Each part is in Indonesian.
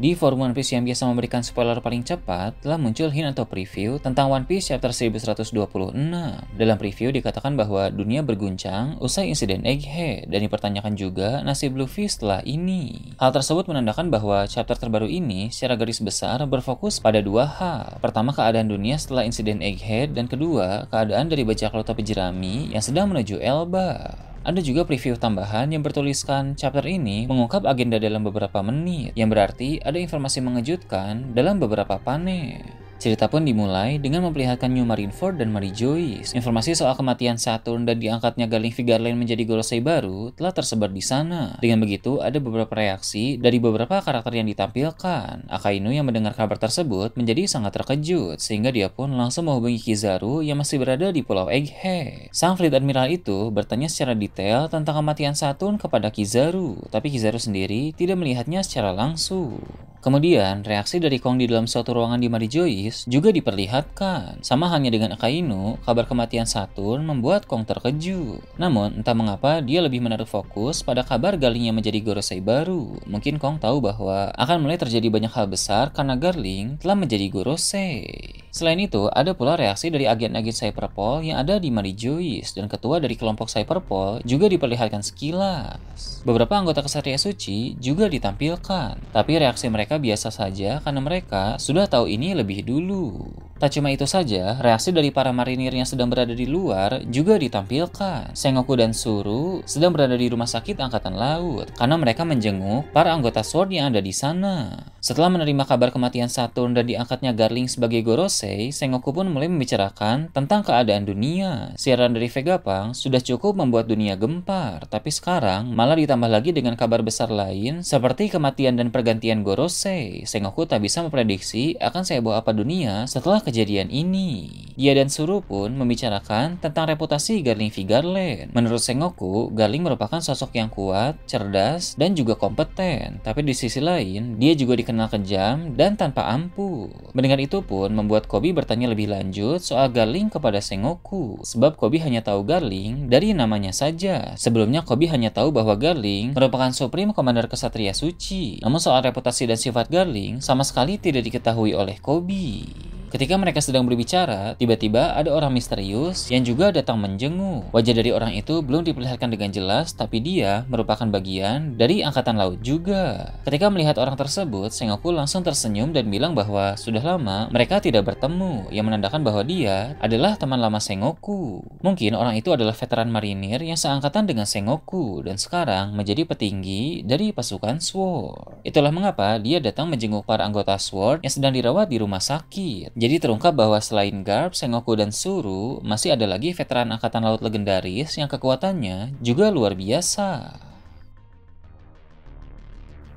Di forum One Piece yang biasa memberikan spoiler paling cepat, telah muncul hint atau preview tentang One Piece chapter 1126. Dalam preview dikatakan bahwa dunia berguncang usai insiden Egghead dan dipertanyakan juga nasib Luffy setelah ini. Hal tersebut menandakan bahwa chapter terbaru ini secara garis besar berfokus pada dua hal. Pertama keadaan dunia setelah insiden Egghead dan kedua keadaan dari bajak laut Jerami yang sedang menuju Elba. Ada juga preview tambahan yang bertuliskan chapter ini mengungkap agenda dalam beberapa menit, yang berarti ada informasi mengejutkan dalam beberapa pane. Cerita pun dimulai dengan memperlihatkan New Marineford dan Mary Joyce. Informasi soal kematian Saturn dan diangkatnya Galling Lane menjadi Golosei baru telah tersebar di sana. Dengan begitu, ada beberapa reaksi dari beberapa karakter yang ditampilkan. Akainu yang mendengar kabar tersebut menjadi sangat terkejut, sehingga dia pun langsung menghubungi Kizaru yang masih berada di Pulau Egghead. Sang Fleet Admiral itu bertanya secara detail tentang kematian Saturn kepada Kizaru, tapi Kizaru sendiri tidak melihatnya secara langsung. Kemudian, reaksi dari Kong di dalam suatu ruangan di Mary Joyce Aries juga diperlihatkan. Sama halnya dengan Akainu, kabar kematian Saturn membuat Kong terkejut. Namun, entah mengapa dia lebih menaruh fokus pada kabar Garlingnya menjadi Gorosei baru. Mungkin Kong tahu bahwa akan mulai terjadi banyak hal besar karena Garling telah menjadi Gorosei. Selain itu, ada pula reaksi dari agen-agen Cyberpol yang ada di Mary Joyce dan ketua dari kelompok Cyberpol juga diperlihatkan sekilas. Beberapa anggota kesatria suci juga ditampilkan, tapi reaksi mereka biasa saja karena mereka sudah tahu ini lebih dulu dulu. Tak cuma itu saja, reaksi dari para marinir yang sedang berada di luar juga ditampilkan. Sengoku dan Suru sedang berada di rumah sakit angkatan laut karena mereka menjenguk para anggota SWORD yang ada di sana. Setelah menerima kabar kematian Saturn dan diangkatnya Garling sebagai Gorosei, Sengoku pun mulai membicarakan tentang keadaan dunia. Siaran dari Vegapunk sudah cukup membuat dunia gempar, tapi sekarang malah ditambah lagi dengan kabar besar lain seperti kematian dan pergantian Gorosei. Sengoku tak bisa memprediksi akan seheboh apa dunia setelah kejadian ini. Dia dan Suru pun membicarakan tentang reputasi Garling Vigarland. Menurut Sengoku, Garling merupakan sosok yang kuat, cerdas, dan juga kompeten. Tapi di sisi lain, dia juga dikatakan dikenal kejam dan tanpa ampuh. Mendengar itu pun membuat Kobi bertanya lebih lanjut soal Garling kepada Sengoku, sebab Kobi hanya tahu Garling dari namanya saja. Sebelumnya Kobi hanya tahu bahwa Garling merupakan Supreme Commander Kesatria Suci. Namun soal reputasi dan sifat Garling sama sekali tidak diketahui oleh Kobi. Ketika mereka sedang berbicara, tiba-tiba ada orang misterius yang juga datang menjenguk. Wajah dari orang itu belum diperlihatkan dengan jelas, tapi dia merupakan bagian dari angkatan laut juga. Ketika melihat orang tersebut, Sengoku langsung tersenyum dan bilang bahwa sudah lama mereka tidak bertemu, yang menandakan bahwa dia adalah teman lama Sengoku. Mungkin orang itu adalah veteran marinir yang seangkatan dengan Sengoku dan sekarang menjadi petinggi dari pasukan SWORD. Itulah mengapa dia datang menjenguk para anggota SWORD yang sedang dirawat di rumah sakit. Jadi terungkap bahwa selain Garp, Sengoku, dan Suru, masih ada lagi veteran Angkatan Laut legendaris yang kekuatannya juga luar biasa.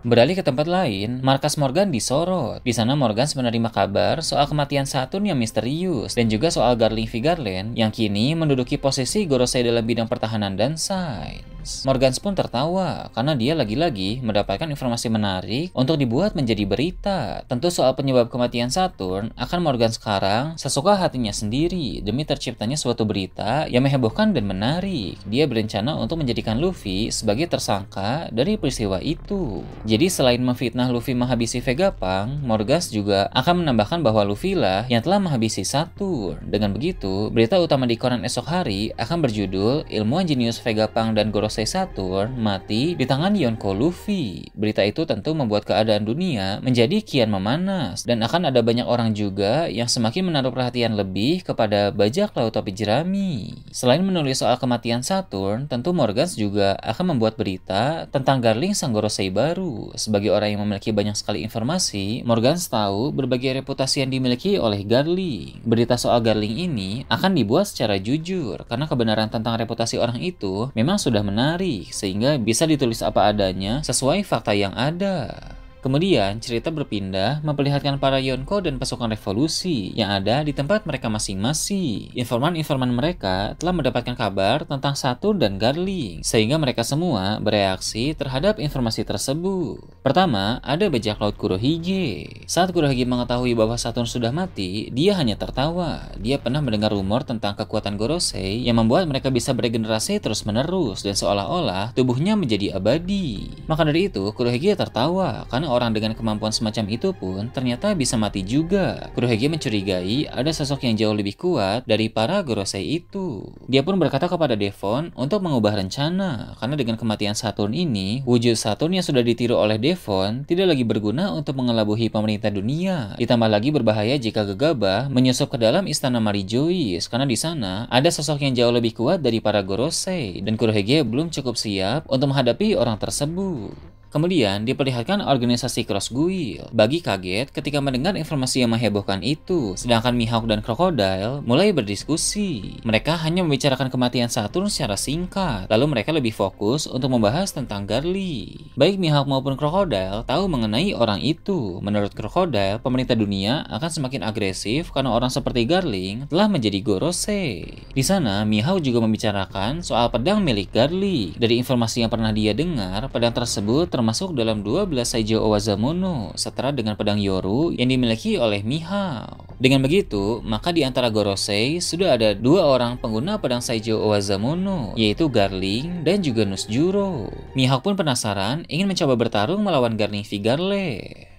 Beralih ke tempat lain, markas Morgan disorot. Di sana Morgan menerima kabar soal kematian Saturn yang misterius dan juga soal Garling Figarland yang kini menduduki posisi Gorosei dalam bidang pertahanan dan sains. Morgans. Morgans pun tertawa karena dia lagi-lagi mendapatkan informasi menarik untuk dibuat menjadi berita. Tentu soal penyebab kematian Saturn akan Morgan sekarang sesuka hatinya sendiri demi terciptanya suatu berita yang menghebohkan dan menarik. Dia berencana untuk menjadikan Luffy sebagai tersangka dari peristiwa itu. Jadi selain memfitnah Luffy menghabisi Vega Morgans juga akan menambahkan bahwa Luffy lah yang telah menghabisi Saturn. Dengan begitu, berita utama di koran esok hari akan berjudul Ilmuwan Jenius Vega dan Goros selesai Saturn mati di tangan Yonko Luffy. Berita itu tentu membuat keadaan dunia menjadi kian memanas dan akan ada banyak orang juga yang semakin menaruh perhatian lebih kepada bajak laut topi jerami. Selain menulis soal kematian Saturn, tentu Morgan juga akan membuat berita tentang Garling sang gorosei baru. Sebagai orang yang memiliki banyak sekali informasi, Morgan tahu berbagai reputasi yang dimiliki oleh Garling. Berita soal Garling ini akan dibuat secara jujur karena kebenaran tentang reputasi orang itu memang sudah menarik menarik sehingga bisa ditulis apa adanya sesuai fakta yang ada. Kemudian, cerita berpindah memperlihatkan para Yonko dan pasukan revolusi yang ada di tempat mereka masing-masing. Informan-informan mereka telah mendapatkan kabar tentang Saturn dan Garling, sehingga mereka semua bereaksi terhadap informasi tersebut. Pertama, ada bajak laut Kurohige. Saat Kurohige mengetahui bahwa Saturn sudah mati, dia hanya tertawa. Dia pernah mendengar rumor tentang kekuatan Gorosei yang membuat mereka bisa beregenerasi terus-menerus dan seolah-olah tubuhnya menjadi abadi. Maka dari itu, Kurohige tertawa karena orang dengan kemampuan semacam itu pun ternyata bisa mati juga. Kurohige mencurigai ada sosok yang jauh lebih kuat dari para Gorosei itu. Dia pun berkata kepada Devon untuk mengubah rencana, karena dengan kematian Saturn ini, wujud Saturn yang sudah ditiru oleh Devon tidak lagi berguna untuk mengelabuhi pemerintah dunia. Ditambah lagi berbahaya jika gegabah menyusup ke dalam istana Marijois, karena di sana ada sosok yang jauh lebih kuat dari para Gorosei, dan Kurohige belum cukup siap untuk menghadapi orang tersebut. Kemudian diperlihatkan organisasi Cross Guild. Bagi kaget ketika mendengar informasi yang menghebohkan itu, sedangkan Mihawk dan Crocodile mulai berdiskusi. Mereka hanya membicarakan kematian Saturn secara singkat, lalu mereka lebih fokus untuk membahas tentang Garli. Baik Mihawk maupun Crocodile tahu mengenai orang itu. Menurut Crocodile, pemerintah dunia akan semakin agresif karena orang seperti Garling telah menjadi Gorose. Di sana, Mihawk juga membicarakan soal pedang milik Garli. Dari informasi yang pernah dia dengar, pedang tersebut termasuk dalam 12 Saijo Owazamono setara dengan pedang Yoru yang dimiliki oleh Mihao. Dengan begitu, maka di antara Gorosei sudah ada dua orang pengguna pedang Saijo Owazamono, yaitu Garling dan juga Nusjuro. Mihawk pun penasaran ingin mencoba bertarung melawan Garnivi Garle.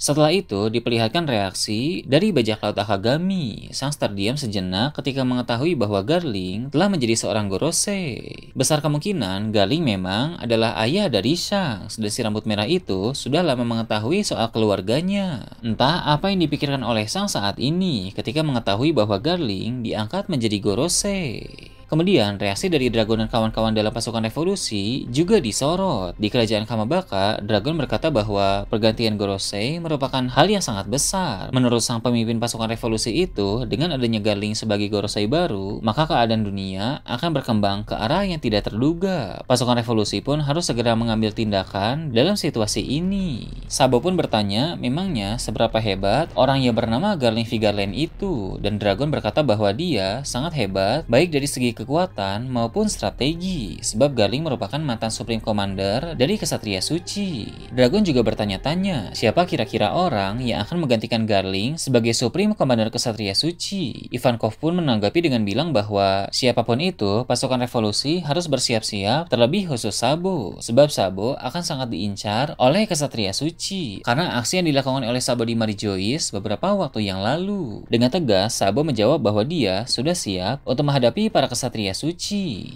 Setelah itu, diperlihatkan reaksi dari bajak laut Akagami. Sang terdiam sejenak ketika mengetahui bahwa Garling telah menjadi seorang Gorose. Besar kemungkinan Garling memang adalah ayah dari Shang. Sudah si rambut merah itu sudah lama mengetahui soal keluarganya. Entah apa yang dipikirkan oleh Shang saat ini ketika mengetahui bahwa Garling diangkat menjadi Gorose. Kemudian, reaksi dari Dragon dan kawan-kawan dalam pasukan revolusi juga disorot. Di kerajaan Kamabaka, Dragon berkata bahwa pergantian Gorosei merupakan hal yang sangat besar. Menurut sang pemimpin pasukan revolusi itu, dengan adanya Garling sebagai Gorosei baru, maka keadaan dunia akan berkembang ke arah yang tidak terduga. Pasukan revolusi pun harus segera mengambil tindakan dalam situasi ini. Sabo pun bertanya, memangnya seberapa hebat orang yang bernama Garling Vigarland itu? Dan Dragon berkata bahwa dia sangat hebat, baik dari segi kekuatan maupun strategi, sebab Garling merupakan mantan Supreme Commander dari Kesatria Suci. Dragon juga bertanya-tanya, siapa kira-kira orang yang akan menggantikan Garling sebagai Supreme Commander Kesatria Suci? Ivankov pun menanggapi dengan bilang bahwa siapapun itu, pasukan revolusi harus bersiap-siap terlebih khusus Sabo, sebab Sabo akan sangat diincar oleh Kesatria Suci karena aksi yang dilakukan oleh Sabo di Marijois beberapa waktu yang lalu. Dengan tegas, Sabo menjawab bahwa dia sudah siap untuk menghadapi para kesatria Satria Suci.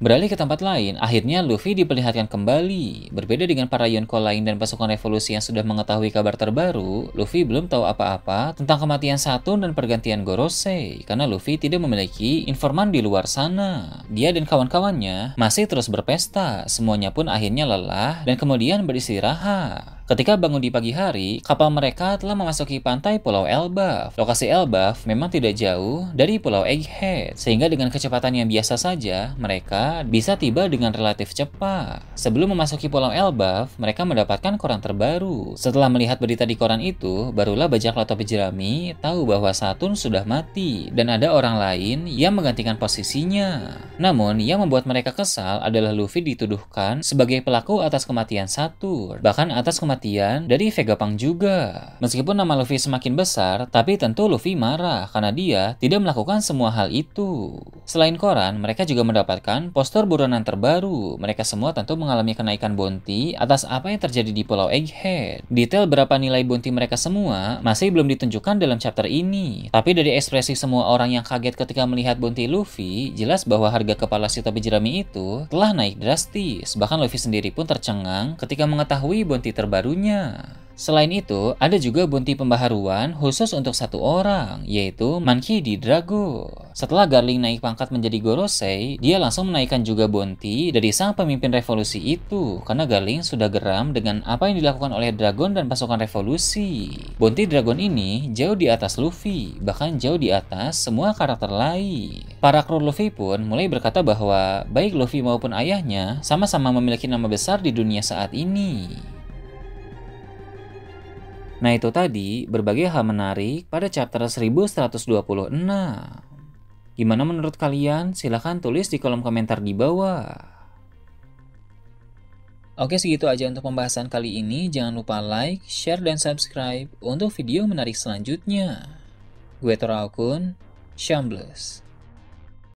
Beralih ke tempat lain, akhirnya Luffy diperlihatkan kembali. Berbeda dengan para Yonko lain dan pasukan revolusi yang sudah mengetahui kabar terbaru, Luffy belum tahu apa-apa tentang kematian Saturn dan pergantian Gorosei, karena Luffy tidak memiliki informan di luar sana. Dia dan kawan-kawannya masih terus berpesta, semuanya pun akhirnya lelah dan kemudian beristirahat. Ketika bangun di pagi hari, kapal mereka telah memasuki pantai Pulau Elbaf. Lokasi Elbaf memang tidak jauh dari Pulau Egghead, sehingga dengan kecepatan yang biasa saja, mereka bisa tiba dengan relatif cepat. Sebelum memasuki Pulau Elbaf, mereka mendapatkan koran terbaru. Setelah melihat berita di koran itu, barulah bajak laut jerami tahu bahwa Saturn sudah mati dan ada orang lain yang menggantikan posisinya. Namun, yang membuat mereka kesal adalah Luffy dituduhkan sebagai pelaku atas kematian Saturn, bahkan atas kematian kematian dari Vegapunk juga. Meskipun nama Luffy semakin besar, tapi tentu Luffy marah karena dia tidak melakukan semua hal itu. Selain koran, mereka juga mendapatkan poster buronan terbaru. Mereka semua tentu mengalami kenaikan bounty atas apa yang terjadi di Pulau Egghead. Detail berapa nilai bounty mereka semua masih belum ditunjukkan dalam chapter ini. Tapi dari ekspresi semua orang yang kaget ketika melihat bounty Luffy, jelas bahwa harga kepala si Topi Jerami itu telah naik drastis. Bahkan Luffy sendiri pun tercengang ketika mengetahui bounty terbaru barunya. Selain itu, ada juga bunti pembaharuan khusus untuk satu orang, yaitu Monkey di Drago. Setelah Garling naik pangkat menjadi Gorosei, dia langsung menaikkan juga bunti dari sang pemimpin revolusi itu, karena Garling sudah geram dengan apa yang dilakukan oleh Dragon dan pasukan revolusi. Bunti Dragon ini jauh di atas Luffy, bahkan jauh di atas semua karakter lain. Para kru Luffy pun mulai berkata bahwa baik Luffy maupun ayahnya sama-sama memiliki nama besar di dunia saat ini. Nah itu tadi berbagai hal menarik pada chapter 1126. Gimana menurut kalian? Silahkan tulis di kolom komentar di bawah. Oke segitu aja untuk pembahasan kali ini. Jangan lupa like, share, dan subscribe untuk video menarik selanjutnya. Gue Tora Akun, Shambles.